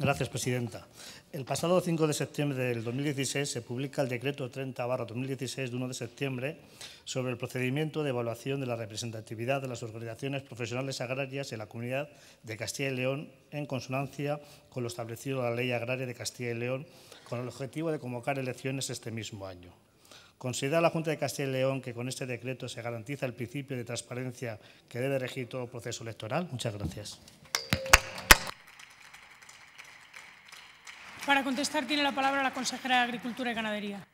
Gracias, presidenta. El pasado 5 de septiembre del 2016 se publica el decreto 30-2016 de 1 de septiembre sobre el procedimiento de evaluación de la representatividad de las organizaciones profesionales agrarias en la Comunidad de Castilla y León en consonancia con lo establecido en la Ley Agraria de Castilla y León con el objetivo de convocar elecciones este mismo año. Considera la Junta de Castilla y León que con este decreto se garantiza el principio de transparencia que debe regir todo proceso electoral. Muchas gracias. Para contestar tiene la palabra la consejera de Agricultura y Ganadería.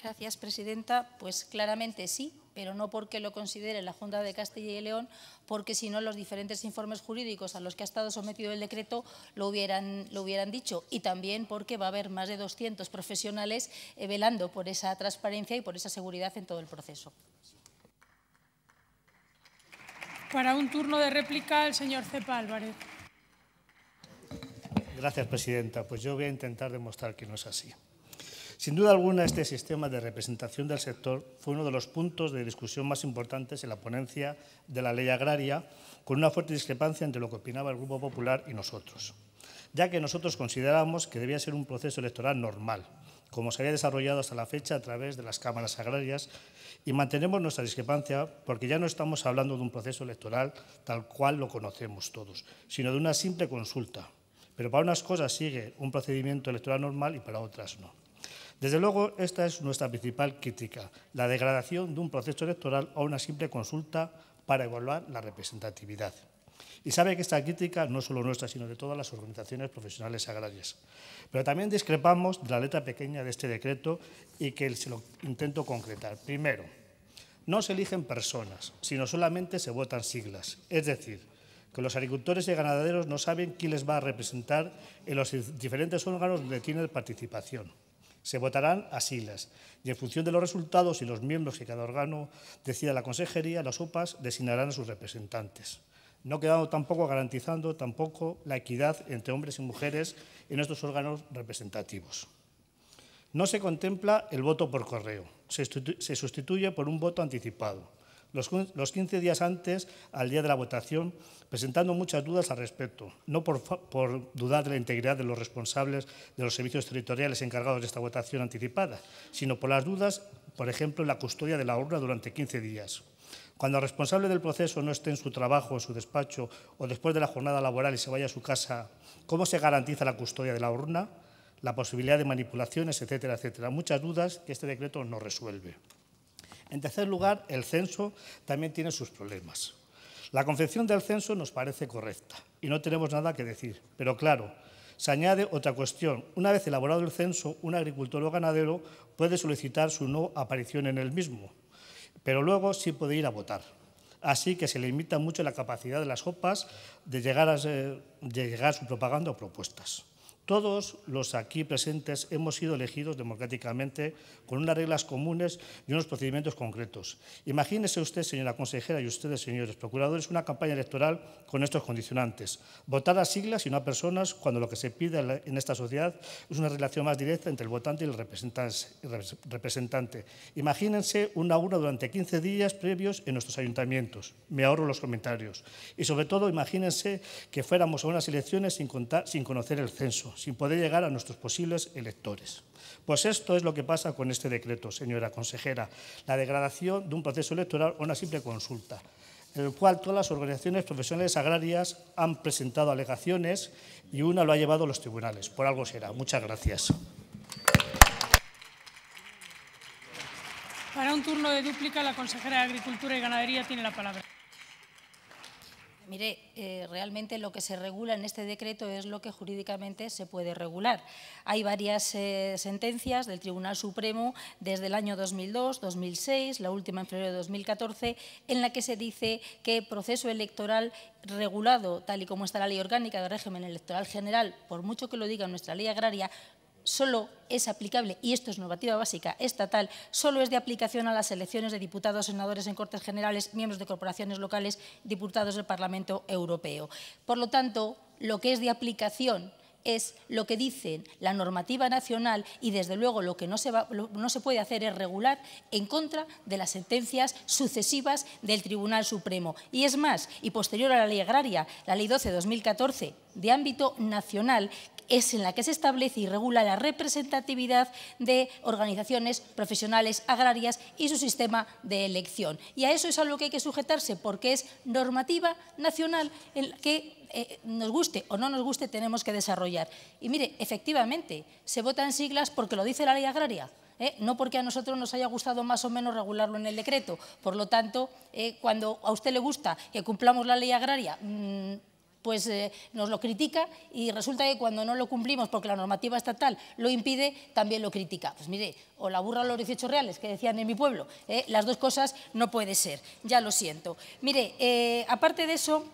Gracias, presidenta. Pues claramente sí, pero no porque lo considere la Junta de Castilla y León, porque si no los diferentes informes jurídicos a los que ha estado sometido el decreto lo hubieran, lo hubieran dicho y también porque va a haber más de 200 profesionales eh, velando por esa transparencia y por esa seguridad en todo el proceso. Para un turno de réplica, el señor Cepa Álvarez. Gracias, Presidenta. Pues yo voy a intentar demostrar que no es así. Sin duda alguna, este sistema de representación del sector fue uno de los puntos de discusión más importantes en la ponencia de la ley agraria, con una fuerte discrepancia entre lo que opinaba el Grupo Popular y nosotros, ya que nosotros consideramos que debía ser un proceso electoral normal, como se había desarrollado hasta la fecha a través de las cámaras agrarias, y mantenemos nuestra discrepancia porque ya no estamos hablando de un proceso electoral tal cual lo conocemos todos, sino de una simple consulta, pero para unas cosas sigue un procedimiento electoral normal y para otras no. Desde luego, esta es nuestra principal crítica, la degradación de un proceso electoral a una simple consulta para evaluar la representatividad. Y sabe que esta crítica no es solo nuestra, sino de todas las organizaciones profesionales agrarias. Pero también discrepamos de la letra pequeña de este decreto y que se lo intento concretar. Primero, no se eligen personas, sino solamente se votan siglas. Es decir, que los agricultores y ganaderos no saben quién les va a representar en los diferentes órganos donde tienen participación. Se votarán a y en función de los resultados y los miembros que cada órgano decida la consejería, las OPAs designarán a sus representantes. No quedando tampoco garantizando tampoco la equidad entre hombres y mujeres en estos órganos representativos. No se contempla el voto por correo, se sustituye por un voto anticipado los, 15 días antes al día de la votación, presentando muchas dudas al respecto, no por, dudar de la integridad de los responsables de los servicios territoriales encargados de esta votación anticipada, sino por las dudas, por ejemplo, en la custodia de la urna durante 15 días. Cuando el responsable del proceso no esté en su trabajo, en su despacho o después de la jornada laboral y se vaya a su casa, ¿cómo se garantiza la custodia de la urna? La posibilidad de manipulaciones, etcétera, etcétera. Muchas dudas que este decreto no resuelve. En tercer lugar, el censo también tiene sus problemas. La concepción del censo nos parece correcta y no tenemos nada que decir, pero claro, se añade otra cuestión. Una vez elaborado el censo, un agricultor o ganadero puede solicitar su no aparición en el mismo, pero luego sí puede ir a votar. Así que se limita mucho la capacidad de las OPAs de llegar a, de llegar a su propaganda o propuestas. Todos los aquí presentes hemos sido elegidos democráticamente con unas reglas comunes y unos procedimientos concretos. Imagínese usted, señora consejera, y ustedes, señores procuradores, una campaña electoral con estos condicionantes. Votar a siglas y no a personas cuando lo que se pide en esta sociedad es una relación más directa entre el votante y el representante. Imagínense una urna durante 15 días previos en nuestros ayuntamientos. Me ahorro los comentarios. Y sobre todo, imagínense que fuéramos a unas elecciones sin conocer el censo sin poder llegar a nuestros posibles electores. Pues esto es lo que pasa con este decreto, señora consejera, la degradación de un proceso electoral o una simple consulta en el cual todas las organizaciones profesionales agrarias han presentado alegaciones y una lo ha llevado a los tribunales. Por algo será. Muchas gracias. Para un turno de dúplica, la consejera de Agricultura y Ganadería tiene la palabra. Mire, eh, realmente lo que se regula en este decreto es lo que jurídicamente se puede regular. Hay varias eh, sentencias del Tribunal Supremo desde el año 2002, 2006, la última en febrero de 2014, en la que se dice que proceso electoral regulado, tal y como está la ley orgánica de régimen electoral general, por mucho que lo diga nuestra ley agraria, solo es aplicable, y esto es normativa básica estatal, solo es de aplicación a las elecciones de diputados, senadores en Cortes Generales, miembros de corporaciones locales, diputados del Parlamento Europeo. Por lo tanto, lo que es de aplicación es lo que dice la normativa nacional y desde luego lo que no se, no se, puede hacer es regular en contra de las sentencias sucesivas del Tribunal Supremo. Y es más, y posterior a la ley agraria, la ley 12-2014 de ámbito nacional es en la que se establece y regula la representatividad de organizaciones profesionales agrarias y su sistema de elección. Y a eso es a lo que hay que sujetarse, porque es normativa nacional que eh, nos guste o no nos guste tenemos que desarrollar. Y mire, efectivamente, se votan siglas porque lo dice la ley agraria. ¿eh? no porque a nosotros nos haya gustado más o menos regularlo en el decreto. Por lo tanto, eh, cuando a usted le gusta que cumplamos la ley agraria, mm, pues eh, nos lo critica y resulta que cuando no lo cumplimos porque la normativa estatal lo impide, también lo critica. Pues mire, o la burra o los 18 reales, que decían en mi pueblo, ¿eh? las dos cosas no puede ser, ya lo siento. Mire, eh, aparte de eso,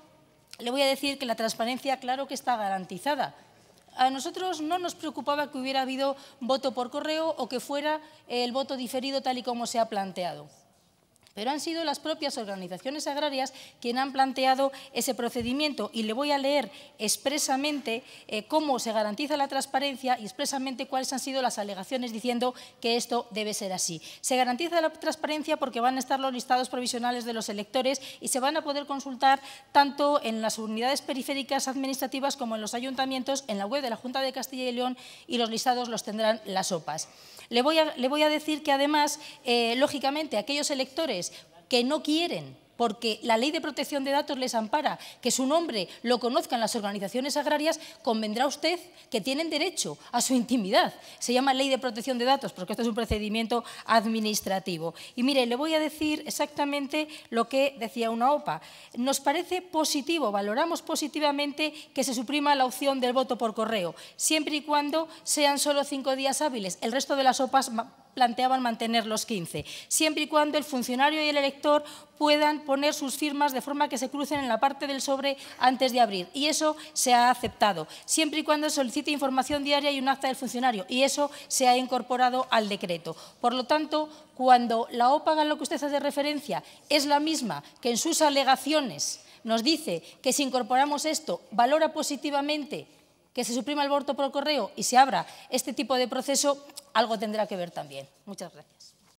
le voy a decir que la transparencia, claro que está garantizada, a nosotros no nos preocupaba que hubiera habido voto por correo o que fuera el voto diferido tal y como se ha planteado. Pero han sido las propias organizaciones agrarias quienes han planteado ese procedimiento y le voy a leer expresamente eh, cómo se garantiza la transparencia y expresamente cuáles han sido las alegaciones diciendo que esto debe ser así. Se garantiza la transparencia porque van a estar los listados provisionales de los electores y se van a poder consultar tanto en las unidades periféricas administrativas como en los ayuntamientos, en la web de la Junta de Castilla y León y los listados los tendrán las OPAs. Le voy a, le voy a decir que además, eh, lógicamente, aquellos electores que no quieren porque la ley de protección de datos les ampara, que su nombre lo conozcan las organizaciones agrarias, convendrá usted que tienen derecho a su intimidad. Se llama ley de protección de datos porque esto es un procedimiento administrativo. Y mire, le voy a decir exactamente lo que decía una OPA. Nos parece positivo, valoramos positivamente que se suprima la opción del voto por correo, siempre y cuando sean solo cinco días hábiles. El resto de las OPAs planteaban mantener los 15, siempre y cuando el funcionario y el elector puedan poner sus firmas de forma que se crucen en la parte del sobre antes de abrir. Y eso se ha aceptado, siempre y cuando solicite información diaria y un acta del funcionario. Y eso se ha incorporado al decreto. Por lo tanto, cuando la OPA a lo que usted hace referencia es la misma que en sus alegaciones nos dice que si incorporamos esto valora positivamente que se suprima el aborto por correo y se abra este tipo de proceso, algo tendrá que ver también. Muchas gracias.